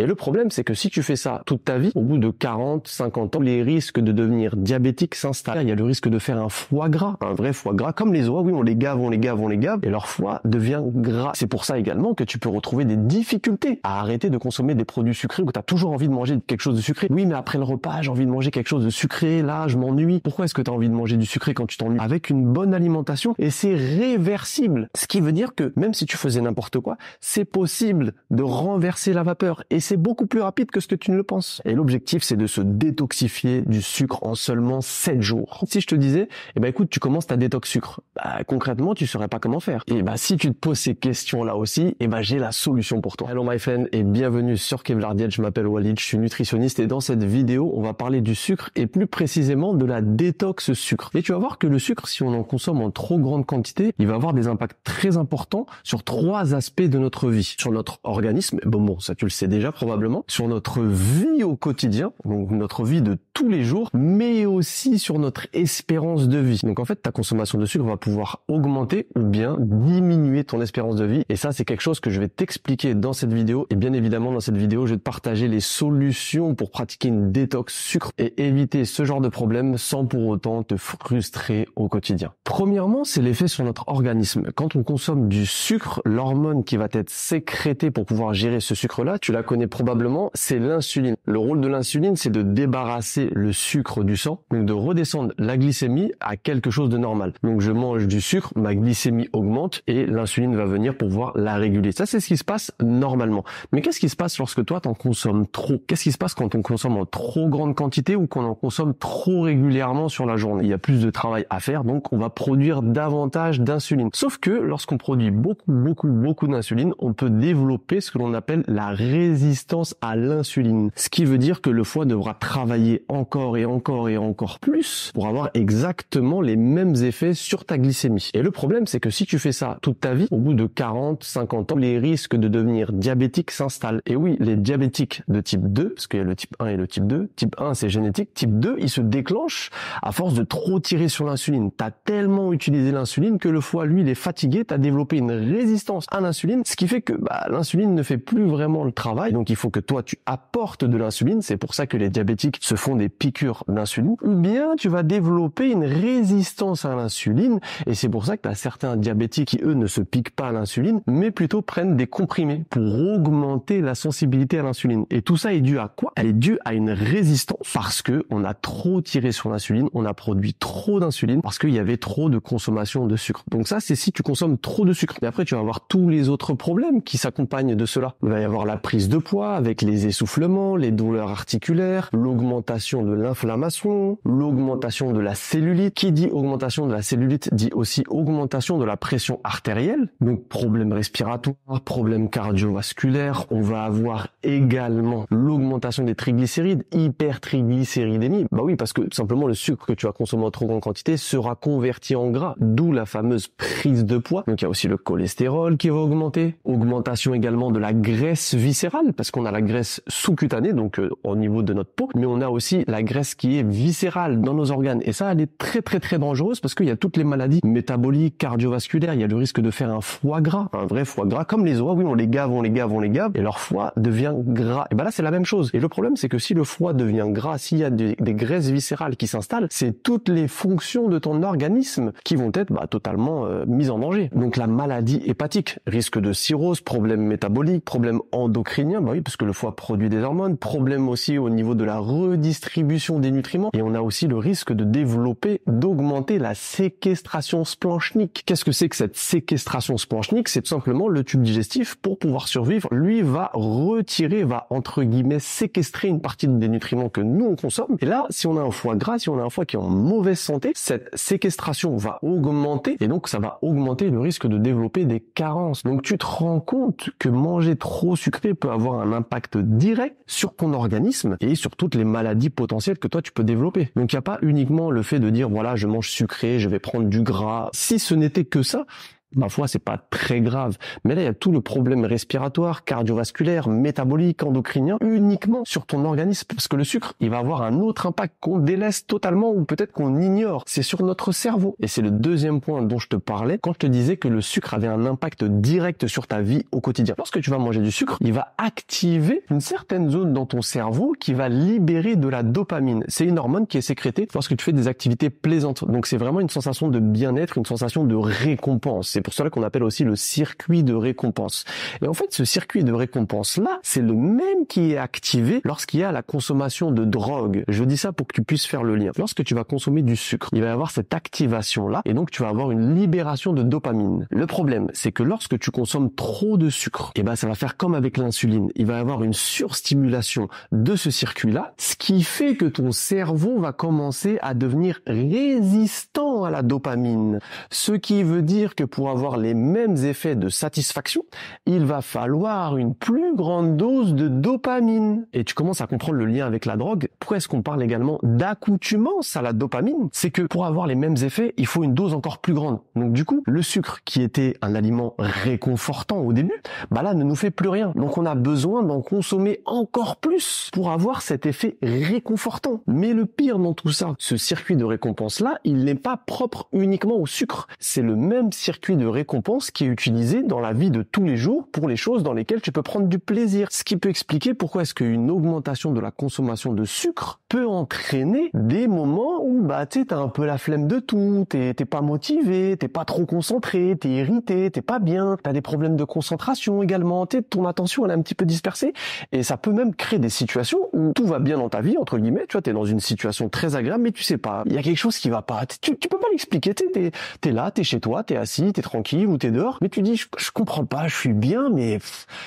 Et le problème, c'est que si tu fais ça toute ta vie, au bout de 40, 50 ans, les risques de devenir diabétique s'installent. Il y a le risque de faire un foie gras, un vrai foie gras, comme les oies. Oui, on les gave, on les gave, on les gave, et leur foie devient gras. C'est pour ça également que tu peux retrouver des difficultés à arrêter de consommer des produits sucrés où tu as toujours envie de manger quelque chose de sucré. Oui, mais après le repas, j'ai envie de manger quelque chose de sucré. Là, je m'ennuie. Pourquoi est-ce que tu as envie de manger du sucré quand tu t'ennuies Avec une bonne alimentation, et c'est réversible. Ce qui veut dire que même si tu faisais n'importe quoi, c'est possible de renverser la vapeur. Et c'est beaucoup plus rapide que ce que tu ne le penses. Et l'objectif, c'est de se détoxifier du sucre en seulement 7 jours. Si je te disais, eh ben écoute, tu commences ta détox sucre, bah, concrètement, tu saurais pas comment faire. Et bah, si tu te poses ces questions-là aussi, eh ben j'ai la solution pour toi. Hello my friend et bienvenue sur Kevlar Diet, je m'appelle Walid, je suis nutritionniste et dans cette vidéo, on va parler du sucre et plus précisément de la détox sucre. Et tu vas voir que le sucre, si on en consomme en trop grande quantité, il va avoir des impacts très importants sur trois aspects de notre vie. Sur notre organisme, eh bon, bon ça tu le sais déjà, probablement, sur notre vie au quotidien, donc notre vie de tous les jours, mais aussi sur notre espérance de vie. Donc en fait, ta consommation de sucre va pouvoir augmenter ou bien diminuer ton espérance de vie. Et ça, c'est quelque chose que je vais t'expliquer dans cette vidéo. Et bien évidemment, dans cette vidéo, je vais te partager les solutions pour pratiquer une détox sucre et éviter ce genre de problème sans pour autant te frustrer au quotidien. Premièrement, c'est l'effet sur notre organisme. Quand on consomme du sucre, l'hormone qui va être sécrétée pour pouvoir gérer ce sucre-là, tu la connais probablement c'est l'insuline. Le rôle de l'insuline, c'est de débarrasser le sucre du sang, donc de redescendre la glycémie à quelque chose de normal. Donc je mange du sucre, ma glycémie augmente et l'insuline va venir pour pouvoir la réguler. Ça, c'est ce qui se passe normalement. Mais qu'est-ce qui se passe lorsque toi, t'en consommes trop Qu'est-ce qui se passe quand on consomme en trop grande quantité ou qu'on en consomme trop régulièrement sur la journée Il y a plus de travail à faire, donc on va produire davantage d'insuline. Sauf que lorsqu'on produit beaucoup, beaucoup, beaucoup d'insuline, on peut développer ce que l'on appelle la résistance résistance à l'insuline. Ce qui veut dire que le foie devra travailler encore et encore et encore plus pour avoir exactement les mêmes effets sur ta glycémie. Et le problème, c'est que si tu fais ça toute ta vie, au bout de 40, 50 ans, les risques de devenir diabétique s'installent. Et oui, les diabétiques de type 2, parce qu'il y a le type 1 et le type 2, type 1 c'est génétique, type 2, il se déclenche à force de trop tirer sur l'insuline. T'as tellement utilisé l'insuline que le foie, lui, il est fatigué, t'as développé une résistance à l'insuline, ce qui fait que bah, l'insuline ne fait plus vraiment le travail, donc il faut que toi, tu apportes de l'insuline. C'est pour ça que les diabétiques se font des piqûres d'insuline. Ou bien tu vas développer une résistance à l'insuline. Et c'est pour ça que tu as certains diabétiques qui, eux, ne se piquent pas à l'insuline, mais plutôt prennent des comprimés pour augmenter la sensibilité à l'insuline. Et tout ça est dû à quoi Elle est due à une résistance parce que on a trop tiré sur l'insuline, on a produit trop d'insuline parce qu'il y avait trop de consommation de sucre. Donc ça, c'est si tu consommes trop de sucre. Et après, tu vas avoir tous les autres problèmes qui s'accompagnent de cela. Il va y avoir la prise de poids avec les essoufflements, les douleurs articulaires, l'augmentation de l'inflammation, l'augmentation de la cellulite. Qui dit augmentation de la cellulite dit aussi augmentation de la pression artérielle, donc problème respiratoire, problème cardiovasculaire. On va avoir également l'augmentation des triglycérides, hypertriglycéridémie. Bah oui, parce que simplement le sucre que tu as consommé en trop grande quantité sera converti en gras, d'où la fameuse prise de poids. Donc il y a aussi le cholestérol qui va augmenter, augmentation également de la graisse viscérale parce qu'on a la graisse sous-cutanée, donc euh, au niveau de notre peau, mais on a aussi la graisse qui est viscérale dans nos organes. Et ça, elle est très très très dangereuse parce qu'il y a toutes les maladies métaboliques, cardiovasculaires, il y a le risque de faire un foie gras, un vrai foie gras, comme les oies, oui, on les gave, on les gave, on les gave, et leur foie devient gras. Et ben là, c'est la même chose. Et le problème, c'est que si le foie devient gras, s'il y a des, graisses viscérales qui s'installent, c'est toutes les fonctions de ton organisme qui vont être bah, totalement euh, mises en danger. Donc la maladie hépatique, risque de cirrhose, problème métabolique, problème endocrinien, parce que le foie produit des hormones. Problème aussi au niveau de la redistribution des nutriments. Et on a aussi le risque de développer, d'augmenter la séquestration splanchnique. Qu'est-ce que c'est que cette séquestration splanchnique C'est tout simplement le tube digestif, pour pouvoir survivre, lui va retirer, va entre guillemets séquestrer une partie des nutriments que nous on consomme. Et là, si on a un foie gras, si on a un foie qui est en mauvaise santé, cette séquestration va augmenter et donc ça va augmenter le risque de développer des carences. Donc tu te rends compte que manger trop sucré peut avoir un impact direct sur ton organisme et sur toutes les maladies potentielles que toi tu peux développer. Donc il n'y a pas uniquement le fait de dire voilà je mange sucré, je vais prendre du gras. Si ce n'était que ça, foi, c'est pas très grave. Mais là, il y a tout le problème respiratoire, cardiovasculaire, métabolique, endocrinien, uniquement sur ton organisme. Parce que le sucre, il va avoir un autre impact qu'on délaisse totalement ou peut-être qu'on ignore. C'est sur notre cerveau. Et c'est le deuxième point dont je te parlais quand je te disais que le sucre avait un impact direct sur ta vie au quotidien. Lorsque tu vas manger du sucre, il va activer une certaine zone dans ton cerveau qui va libérer de la dopamine. C'est une hormone qui est sécrétée lorsque tu fais des activités plaisantes. Donc c'est vraiment une sensation de bien-être, une sensation de récompense c'est pour cela qu'on appelle aussi le circuit de récompense. Et en fait, ce circuit de récompense-là, c'est le même qui est activé lorsqu'il y a la consommation de drogue. Je dis ça pour que tu puisses faire le lien. Lorsque tu vas consommer du sucre, il va y avoir cette activation-là et donc tu vas avoir une libération de dopamine. Le problème, c'est que lorsque tu consommes trop de sucre, et eh ben, ça va faire comme avec l'insuline. Il va y avoir une surstimulation de ce circuit-là, ce qui fait que ton cerveau va commencer à devenir résistant à la dopamine. Ce qui veut dire que pour avoir les mêmes effets de satisfaction, il va falloir une plus grande dose de dopamine. Et tu commences à comprendre le lien avec la drogue. Pourquoi est-ce qu'on parle également d'accoutumance à la dopamine C'est que pour avoir les mêmes effets, il faut une dose encore plus grande. Donc du coup, le sucre qui était un aliment réconfortant au début, bah là ne nous fait plus rien. Donc on a besoin d'en consommer encore plus pour avoir cet effet réconfortant. Mais le pire dans tout ça, ce circuit de récompense là, il n'est pas propre uniquement au sucre. C'est le même circuit de récompense qui est utilisée dans la vie de tous les jours pour les choses dans lesquelles tu peux prendre du plaisir. Ce qui peut expliquer pourquoi est-ce qu'une augmentation de la consommation de sucre peut entraîner des moments où bah tu t'as un peu la flemme de tout, t'es pas motivé, t'es pas trop concentré, t'es irrité, t'es pas bien, t'as des problèmes de concentration également, t'es ton attention elle est un petit peu dispersée et ça peut même créer des situations où tout va bien dans ta vie entre guillemets, tu vois, t'es dans une situation très agréable mais tu sais pas, il y a quelque chose qui va pas, tu, peux pas l'expliquer, t'es es, es là, t'es chez toi, t'es assis, t'es tranquille ou t'es dehors, mais tu dis je, comprends pas, je suis bien, mais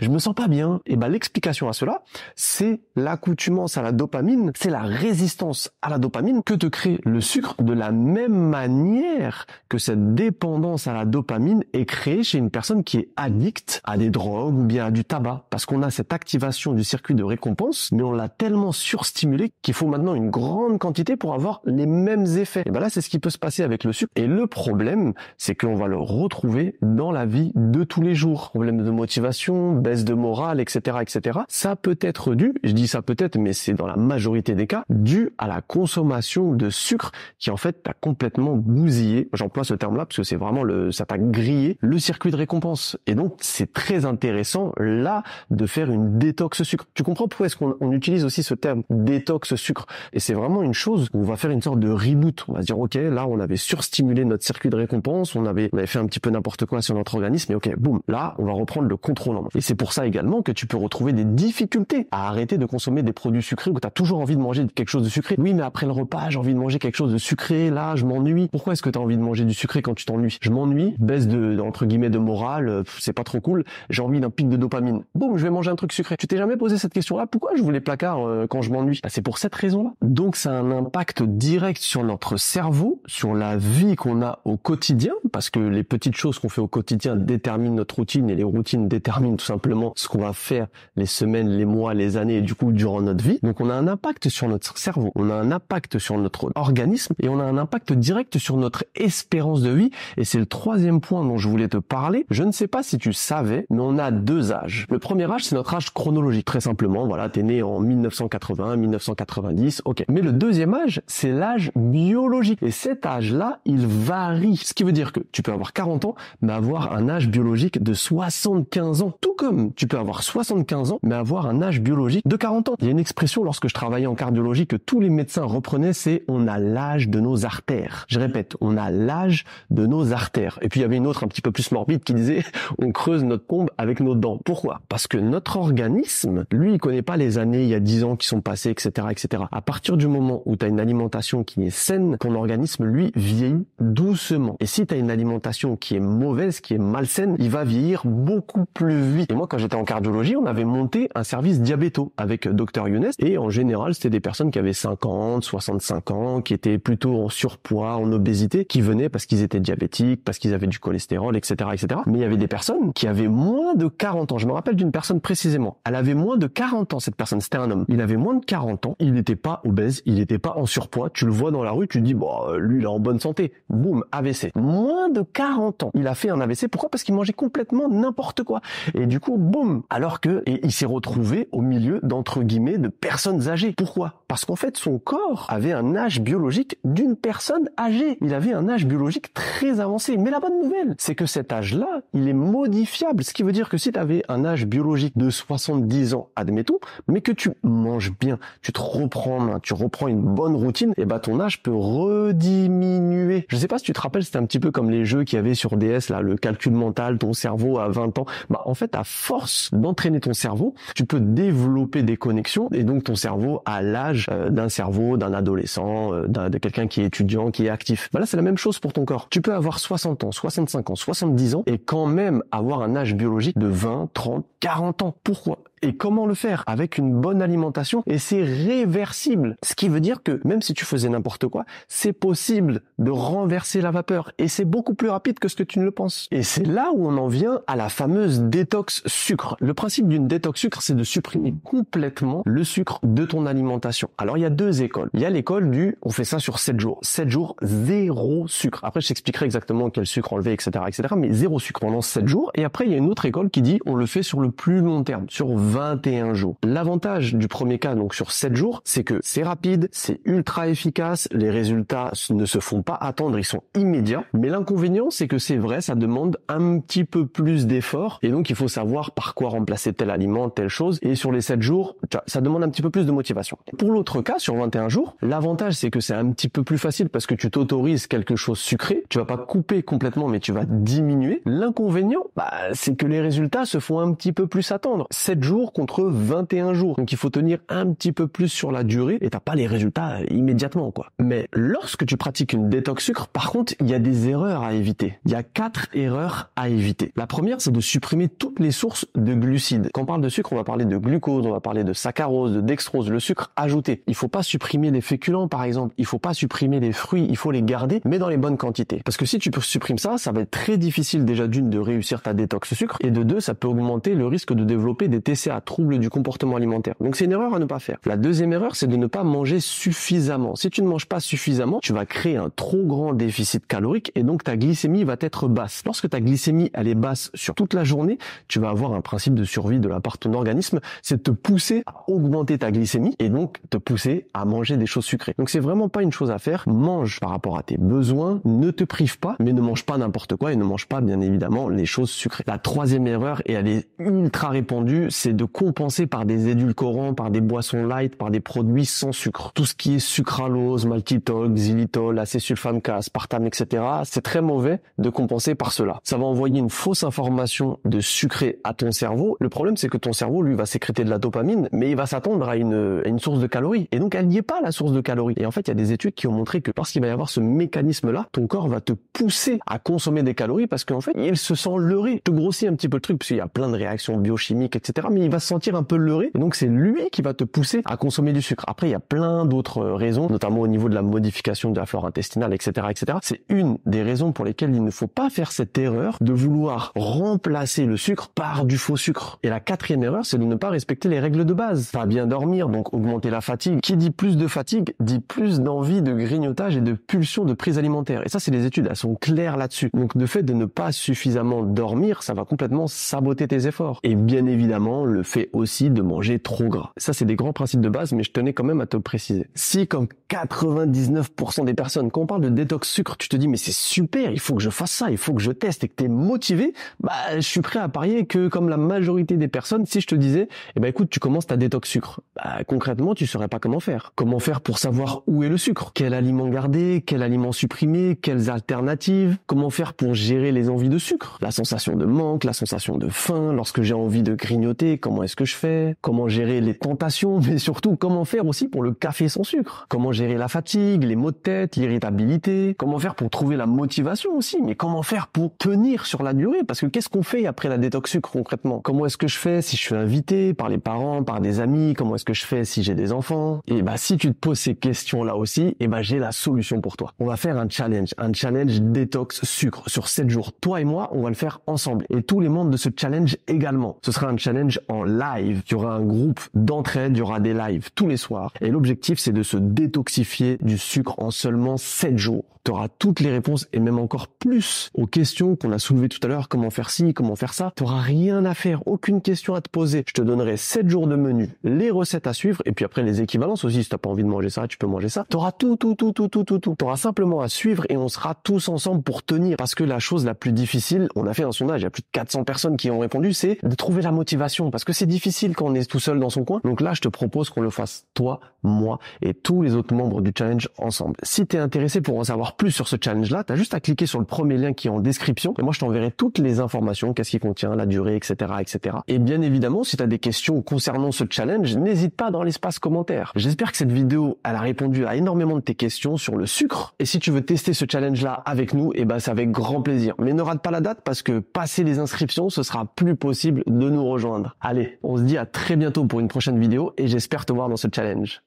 je me sens pas bien. Et ben l'explication à cela, c'est l'accoutumance à la dopamine, c'est la résistance à la dopamine que te crée le sucre de la même manière que cette dépendance à la dopamine est créée chez une personne qui est addict à des drogues ou bien à du tabac, parce qu'on a cette activation du circuit de récompense, mais on l'a tellement surstimulé qu'il faut maintenant une grande quantité pour avoir les mêmes effets. Et ben là c'est ce qui peut se passer avec le sucre. Et le problème, c'est qu'on va le retrouver dans la vie de tous les jours. problèmes de motivation, baisse de morale, etc., etc. Ça peut être dû, je dis ça peut-être, mais c'est dans la majorité des cas, dû à la consommation de sucre qui en fait t'a complètement bousillé. J'emploie ce terme-là parce que c'est vraiment le, ça t'a grillé le circuit de récompense. Et donc c'est très intéressant là de faire une détox sucre. Tu comprends pourquoi est-ce qu'on utilise aussi ce terme détox sucre Et c'est vraiment une chose où on va faire une sorte de reboot. On va se dire ok, là on avait surstimulé notre circuit de récompense, on avait, on avait fait un petit peu n'importe quoi sur notre organisme et ok, boum, là, on va reprendre le contrôle en main. Et c'est pour ça également que tu peux retrouver des difficultés à arrêter de consommer des produits sucrés où tu as toujours envie de manger quelque chose de sucré. Oui, mais après le repas, j'ai envie de manger quelque chose de sucré, là, je m'ennuie. Pourquoi est-ce que tu as envie de manger du sucré quand tu t'ennuies Je m'ennuie, baisse de, entre guillemets, de morale, euh, c'est pas trop cool, j'ai envie d'un pic de dopamine. Boum, je vais manger un truc sucré. Tu t'es jamais posé cette question-là Pourquoi je voulais placard euh, quand je m'ennuie bah, C'est pour cette raison-là. Donc ça a un impact direct sur notre cerveau, sur la vie qu'on a au quotidien, parce que les petits petites choses qu'on fait au quotidien déterminent notre routine et les routines déterminent tout simplement ce qu'on va faire les semaines, les mois, les années et du coup durant notre vie. Donc on a un impact sur notre cerveau, on a un impact sur notre organisme et on a un impact direct sur notre espérance de vie. Et c'est le troisième point dont je voulais te parler. Je ne sais pas si tu savais, mais on a deux âges. Le premier âge, c'est notre âge chronologique. Très simplement, voilà, t'es né en 1980, 1990, ok. Mais le deuxième âge, c'est l'âge biologique. Et cet âge-là, il varie. Ce qui veut dire que tu peux avoir 40 ans, mais avoir un âge biologique de 75 ans. Tout comme tu peux avoir 75 ans, mais avoir un âge biologique de 40 ans. Il y a une expression lorsque je travaillais en cardiologie que tous les médecins reprenaient, c'est on a l'âge de nos artères. Je répète, on a l'âge de nos artères. Et puis il y avait une autre un petit peu plus morbide qui disait on creuse notre tombe avec nos dents. Pourquoi Parce que notre organisme, lui, il connaît pas les années il y a 10 ans qui sont passées, etc., etc. À partir du moment où tu as une alimentation qui est saine, ton organisme, lui, vieillit doucement. Et si tu as une alimentation qui est mauvaise, qui est malsaine, il va vieillir beaucoup plus vite. Et moi, quand j'étais en cardiologie, on avait monté un service diabéto avec euh, docteur Younes et en général, c'était des personnes qui avaient 50, 65 ans, qui étaient plutôt en surpoids, en obésité, qui venaient parce qu'ils étaient diabétiques, parce qu'ils avaient du cholestérol, etc., etc. Mais il y avait des personnes qui avaient moins de 40 ans. Je me rappelle d'une personne précisément. Elle avait moins de 40 ans, cette personne. C'était un homme. Il avait moins de 40 ans. Il n'était pas obèse. Il n'était pas en surpoids. Tu le vois dans la rue. Tu dis, bon, bah, lui, il est en bonne santé. Boum, AVC. Moins de 40 il a fait un AVC. Pourquoi Parce qu'il mangeait complètement n'importe quoi. Et du coup, boum Alors que et il s'est retrouvé au milieu d'entre guillemets de personnes âgées. Pourquoi Parce qu'en fait, son corps avait un âge biologique d'une personne âgée. Il avait un âge biologique très avancé. Mais la bonne nouvelle, c'est que cet âge-là, il est modifiable. Ce qui veut dire que si tu avais un âge biologique de 70 ans, admettons, mais que tu manges bien, tu te reprends, tu reprends une bonne routine, et eh ben ton âge peut rediminuer. Je sais pas si tu te rappelles, c'était un petit peu comme les jeux qui avaient sur DS, là, le calcul mental, ton cerveau à 20 ans, bah, en fait, à force d'entraîner ton cerveau, tu peux développer des connexions et donc ton cerveau à l'âge euh, d'un cerveau, d'un adolescent, euh, de quelqu'un qui est étudiant, qui est actif. Bah là, c'est la même chose pour ton corps. Tu peux avoir 60 ans, 65 ans, 70 ans et quand même avoir un âge biologique de 20, 30, 40 ans. Pourquoi et comment le faire Avec une bonne alimentation et c'est réversible. Ce qui veut dire que même si tu faisais n'importe quoi, c'est possible de renverser la vapeur et c'est beaucoup plus rapide que ce que tu ne le penses. Et c'est là où on en vient à la fameuse détox sucre. Le principe d'une détox sucre, c'est de supprimer complètement le sucre de ton alimentation. Alors il y a deux écoles. Il y a l'école du on fait ça sur 7 jours. 7 jours, zéro sucre. Après je t'expliquerai exactement quel sucre enlever, etc. etc. mais zéro sucre pendant 7 jours. Et après il y a une autre école qui dit on le fait sur le plus long terme, sur 20 21 jours. L'avantage du premier cas, donc sur 7 jours, c'est que c'est rapide, c'est ultra efficace, les résultats ne se font pas attendre, ils sont immédiats. Mais l'inconvénient, c'est que c'est vrai, ça demande un petit peu plus d'efforts. Et donc, il faut savoir par quoi remplacer tel aliment, telle chose. Et sur les 7 jours, ça demande un petit peu plus de motivation. Pour l'autre cas, sur 21 jours, l'avantage, c'est que c'est un petit peu plus facile parce que tu t'autorises quelque chose sucré. Tu vas pas couper complètement, mais tu vas diminuer. L'inconvénient, bah, c'est que les résultats se font un petit peu plus attendre. 7 jours, contre 21 jours. Donc il faut tenir un petit peu plus sur la durée et t'as pas les résultats euh, immédiatement quoi. Mais lorsque tu pratiques une détox sucre, par contre, il y a des erreurs à éviter. Il y a quatre erreurs à éviter. La première, c'est de supprimer toutes les sources de glucides. Quand on parle de sucre, on va parler de glucose, on va parler de saccharose, de dextrose, le sucre ajouté. Il faut pas supprimer les féculents par exemple, il faut pas supprimer les fruits, il faut les garder mais dans les bonnes quantités. Parce que si tu supprimes ça, ça va être très difficile déjà d'une de réussir ta détox sucre et de deux, ça peut augmenter le risque de développer des TCA à trouble du comportement alimentaire. Donc c'est une erreur à ne pas faire. La deuxième erreur, c'est de ne pas manger suffisamment. Si tu ne manges pas suffisamment, tu vas créer un trop grand déficit calorique et donc ta glycémie va être basse. Lorsque ta glycémie elle est basse sur toute la journée, tu vas avoir un principe de survie de la part de ton organisme, c'est te pousser à augmenter ta glycémie et donc te pousser à manger des choses sucrées. Donc c'est vraiment pas une chose à faire. Mange par rapport à tes besoins, ne te prive pas, mais ne mange pas n'importe quoi et ne mange pas bien évidemment les choses sucrées. La troisième erreur et elle est ultra répandue, c'est de compenser par des édulcorants, par des boissons light, par des produits sans sucre. Tout ce qui est sucralose, maltitol, xylitol, acésulfame K, aspartame, etc. C'est très mauvais de compenser par cela. Ça va envoyer une fausse information de sucré à ton cerveau. Le problème, c'est que ton cerveau, lui, va sécréter de la dopamine, mais il va s'attendre à une, source de calories. Et donc, elle n'y est pas, la source de calories. Et en fait, il y a des études qui ont montré que parce qu'il va y avoir ce mécanisme-là, ton corps va te pousser à consommer des calories parce qu'en fait, il se sent leurré. Te grossir un petit peu le truc, parce y a plein de réactions biochimiques, etc il va se sentir un peu leurré. Et donc c'est lui qui va te pousser à consommer du sucre. Après, il y a plein d'autres euh, raisons, notamment au niveau de la modification de la flore intestinale, etc., etc. C'est une des raisons pour lesquelles il ne faut pas faire cette erreur de vouloir remplacer le sucre par du faux sucre. Et la quatrième erreur, c'est de ne pas respecter les règles de base. Pas bien dormir, donc augmenter la fatigue. Qui dit plus de fatigue, dit plus d'envie de grignotage et de pulsion de prise alimentaire. Et ça, c'est les études, elles sont claires là-dessus. Donc, le fait de ne pas suffisamment dormir, ça va complètement saboter tes efforts. Et bien évidemment, le fait aussi de manger trop gras. Ça, c'est des grands principes de base, mais je tenais quand même à te préciser. Si, comme 99% des personnes, quand on parle de détox sucre, tu te dis, mais c'est super, il faut que je fasse ça, il faut que je teste et que tu es motivé, bah, je suis prêt à parier que, comme la majorité des personnes, si je te disais, eh ben, écoute, tu commences ta détox sucre, bah, concrètement, tu saurais pas comment faire. Comment faire pour savoir où est le sucre? Quel aliment garder? Quel aliment supprimer? Quelles alternatives? Comment faire pour gérer les envies de sucre? La sensation de manque, la sensation de faim, lorsque j'ai envie de grignoter, comment est-ce que je fais, comment gérer les tentations, mais surtout comment faire aussi pour le café sans sucre, comment gérer la fatigue, les maux de tête, l'irritabilité, comment faire pour trouver la motivation aussi, mais comment faire pour tenir sur la durée, parce que qu'est-ce qu'on fait après la détox sucre concrètement Comment est-ce que je fais si je suis invité par les parents, par des amis Comment est-ce que je fais si j'ai des enfants Et bah si tu te poses ces questions-là aussi, et bah j'ai la solution pour toi. On va faire un challenge, un challenge détox sucre sur 7 jours. Toi et moi, on va le faire ensemble. Et tous les membres de ce challenge également. Ce sera un challenge en live. tu un groupe d'entraide, tu des lives tous les soirs. Et l'objectif, c'est de se détoxifier du sucre en seulement 7 jours tu auras toutes les réponses et même encore plus aux questions qu'on a soulevées tout à l'heure, comment faire ci, comment faire ça. Tu n'auras rien à faire, aucune question à te poser. Je te donnerai 7 jours de menu, les recettes à suivre et puis après les équivalences aussi. Si tu pas envie de manger ça, tu peux manger ça. Tu auras tout, tout, tout, tout, tout, tout, tout. Tu auras simplement à suivre et on sera tous ensemble pour tenir. Parce que la chose la plus difficile, on a fait dans son sondage, il y a plus de 400 personnes qui ont répondu, c'est de trouver la motivation. Parce que c'est difficile quand on est tout seul dans son coin. Donc là, je te propose qu'on le fasse toi, moi et tous les autres membres du challenge ensemble. Si tu es intéressé pour en savoir plus sur ce challenge-là, tu as juste à cliquer sur le premier lien qui est en description. Et moi, je t'enverrai toutes les informations, qu'est-ce qu'il contient, la durée, etc., etc. Et bien évidemment, si tu des questions concernant ce challenge, n'hésite pas dans l'espace commentaire. J'espère que cette vidéo, elle a répondu à énormément de tes questions sur le sucre. Et si tu veux tester ce challenge-là avec nous, et eh ben, c'est avec grand plaisir. Mais ne rate pas la date parce que passer les inscriptions, ce sera plus possible de nous rejoindre. Allez, on se dit à très bientôt pour une prochaine vidéo et j'espère te voir dans ce challenge.